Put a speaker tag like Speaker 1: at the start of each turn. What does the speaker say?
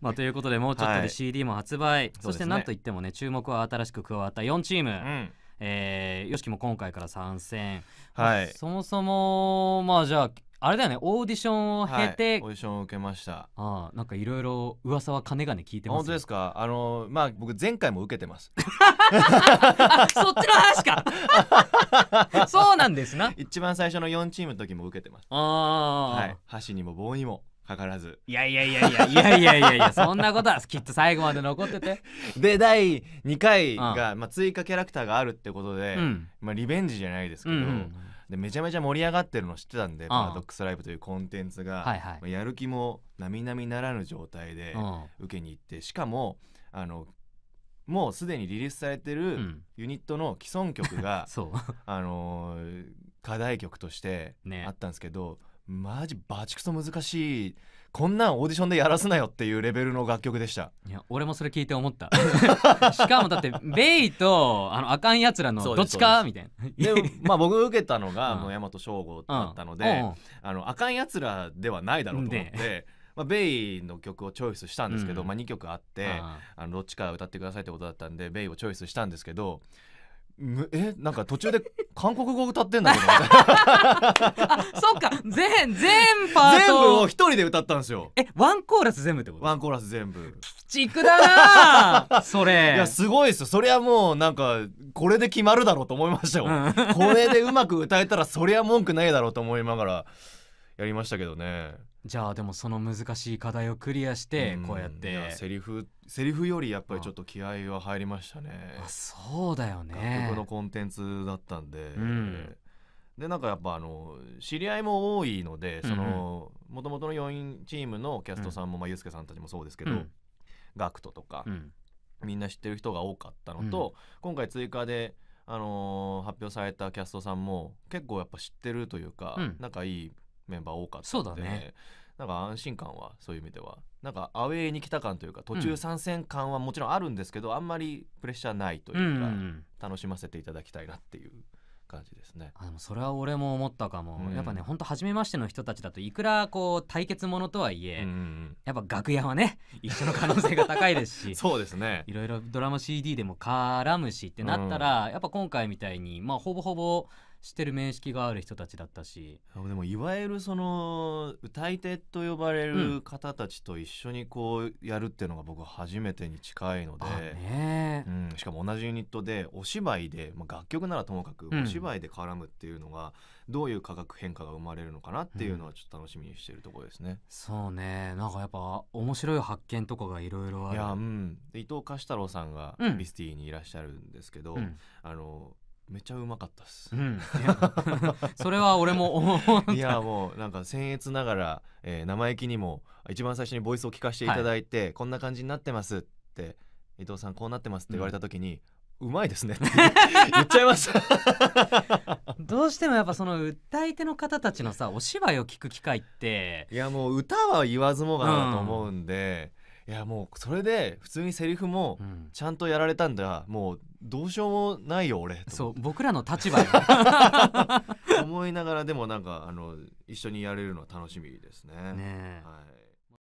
Speaker 1: まあ、ということでもうちょっとで CD も発売、はい、そしてなんといってもね注目は新しく加わった4チーム、うん、えー、よしきも今回から参戦、はい、まあ、そもそもまあじゃああれだよねオーディションを経
Speaker 2: て、はい、オーディションを受けましたああなんかいろいろ噂は金がね聞いてます、ね、本当ですかあのまあ僕前回も受けてます そっちの話か そうなんですな一番最初の4チームの時も受けてますああ、はい、箸にも棒にもかからずいやいやいやいやいやいやいやいやそんなことはきっと最後まで残っててで第2回が、まあ、追加キャラクターがあるってことで、うん、まあ、リベンジじゃないですけど、うんうん、でめちゃめちゃ盛り上がってるの知ってたんで「パラドックスライブ」というコンテンツが、はいはい、まあ、やる気も並々ならぬ状態で受けに行ってしかもあのもうすでにリリースされてるユニットの既存曲が、うんあの課題曲としてあったんですけど、ねマジバチクソ難しいこんなんオーディションでやらすなよっていうレベルの楽曲でした
Speaker 1: いや俺もそれ聞いて思っ
Speaker 2: た しかもだってベイとあのあかんやつらのどっちかみたいなでまあ僕受けたのが 大和翔吾だったので、あのあかんやつらではないだろうと思って。まあ、ベイの曲をチョイスしたんですけど、うん、まあ、2曲あってあのどっちか歌ってくださいってことだったんでベイをチョイスしたんですけどえなんか途中で韓国語歌ってんだけどあそっか
Speaker 1: 全全パート全部を一
Speaker 2: 人で歌ったんですよえワンコーラス全部ってことワンコーラス全部鬼
Speaker 1: 畜だ
Speaker 2: なそれいやすごいですよそりゃもうなんかこれで決まるだろうと思いましたよ、うん、これでうまく歌えたらそりゃ文句ないだろうと思いながらやりましたけどねじゃあでもその難しい課題をクリアしてこうやって、うん、セリフセリフよりやっぱりちょっと気合は入りましたねあそ
Speaker 1: うだよね楽曲の
Speaker 2: コンテンツだったんで、うん、でなんかやっぱあの知り合いも多いのでそのもともとの4人チームのキャストさんも、うん、まあ、ゆうすけさんたちもそうですけど、うん、ガクトとか、みんな知ってる人が多かったのと、今回追加であのー、発表されたキャストさんも結構やっぱ知ってるというか、うん、仲いいメンバー多かったのでそうだ、ね、なんか安心感はそういう意味ではなんかアウェーに来た感というか途中参戦感はもちろんあるんですけど、うん、あんまりプレッシャーないというか、うんうん楽しませていただきたいなっていう感じですね。あでも
Speaker 1: それは俺も思ったかも、うん、やっぱね本当初めましての人たちだといくらこう対決ものとはいえ、うん、やっぱ楽屋はね一緒の可能性が高いですし そうですねいろいろドラマ CD でも絡むしってなったら、うん、やっぱ今回みたいに、まあ、ほぼほぼ知ってる面識がある人たちだったし
Speaker 2: でもいわゆるその歌い手と呼ばれる方たちと一緒にこうやるっていうのが僕初めてに近いので、うんね、かも同じユニットでお芝居で、まあ、楽曲ならともかくお芝居で絡むっていうのが、どういう化学変化が生まれるのかなっていうのはちょっと楽しみにしてるところですね。うん、そうねなんかやっぱ面白い発見とかがいろいろある。いや、うん、伊藤貸太郎さんがビスティにいらっしゃるんですけど、うん、あのめちゃうまかったっす、うん、それは俺も思ういやもうなんか僭越ながら、えー、生意気にも一番最初にボイスを聞かせていただいて、はい、こんな感じになってますって伊藤さんこうなってますって言われた時に、うまいですねって 言っちゃいま どうしてもやっぱその歌い手の方たちのさお芝居を聞く機会っていやもう歌は言わずもがなと思うんで、うん、いやもうそれで普通にセリフもちゃんとやられたんだ、うん、もうどうしようもないよ俺そう僕らの立場よ 思いながらでもなんかあの一緒にやれるのは楽しみですねね、はい